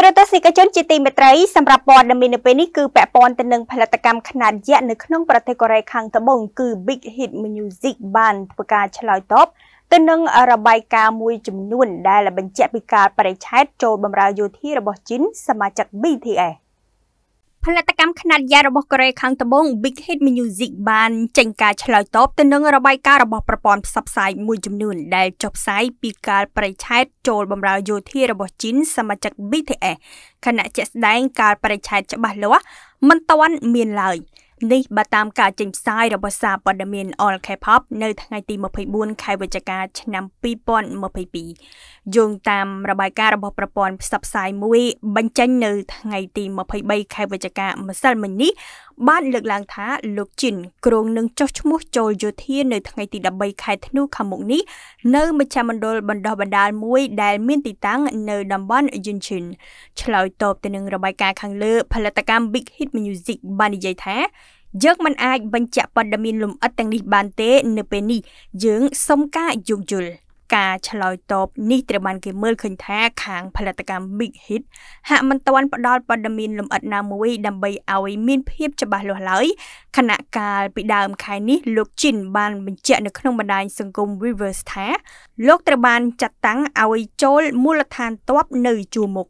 ត្រូវទស្សនិកជនជាទីមេត្រីសម្រាប់ព័ត៌មាននៅពេលនេះគឺពាក់ព័ន្ធទៅនឹងផលិតកម្មខ្នាតយក្សនៅក្នុងប្រទេសកូរ៉េខាងត្បូងគឺ Big Hit Music បានធ្វើការឆ្លើយតបទៅនឹងរបាយការណ៍មួយចំនួនដែលបញ្ជាក់ពីការបរិឆេទចូលបម្រើយោធារបស់ជីនសមាជិក BTS ផលិតកម្មខ្នាតយ៉ារបស់កូរ៉េខាងត្បូង Big Hit Music បានចេញការឆ្លើយតបទៅនឹងរបាយការណ៍របស់ប្រព័ន្ធផ្សព្វផ្សាយមួយចំនួនដែលចុះផ្សាយពីការប្រៃឆេទចូលបម្រើយោធារបស់ជីនសមាជិក BTS ខណៈជាក់ស្ដែងការប្រៃឆេទច្បាស់លាស់មិនទាន់មានឡើយ។នេះបើតាមការចេញផ្សាយរបស់សារព័ត៌មាន All K-pop នៅថ្ងៃទី24ខែវិច្ឆិកាឆ្នាំ2022យោងតាមរបាយការណ៍របស់ប្រព័ន្ធផ្សព្វផ្សាយមួយ បញ្ចេញនៅថ្ងៃទី23ខែវិច្ឆិកាម្សិលមិញនេះបានលើកឡើងថាលោកជីនគ្រងនឹងចុះឈ្មោះចូលយោធា នៅថ្ងៃទី13ខែធ្នូខាងមុខនេះនៅមជ្ឈមណ្ឌលបណ្ដោះបណ្ដាលមួយដែលមានទីតាំងនៅតំបន់យុនឈិនឆ្លើយតបទៅនឹងរបាយការណ៍ខាងលើ ផលិតកម្ម Big Hit Music បាននិយាយថាយើងមិនអាចបញ្ជាក់ព័ត៌មានលម្អិតទាំងនេះបានទេ នៅពេលនេះយើងសុំការយោគយល់។ការឆ្លើយតបនេះត្រូវបានគេមើលឃើញថាខាងផលិតកម្ម Big Hit ហាក់មិនទាន់ផ្ដល់ព័ត៌មានលម្អិតណាមួយដើម្បីឲ្យមានភាពច្បាស់លាស់ឡើយខណៈកាលពីដើមខែនេះលោកជីនបានបញ្ជាក់នៅក្នុងបណ្ដាញសង្គម Reverse ថាលោកត្រូវបានចាត់តាំងឲ្យចូលមូលដ្ឋានទ័ពនៅជួរមុខ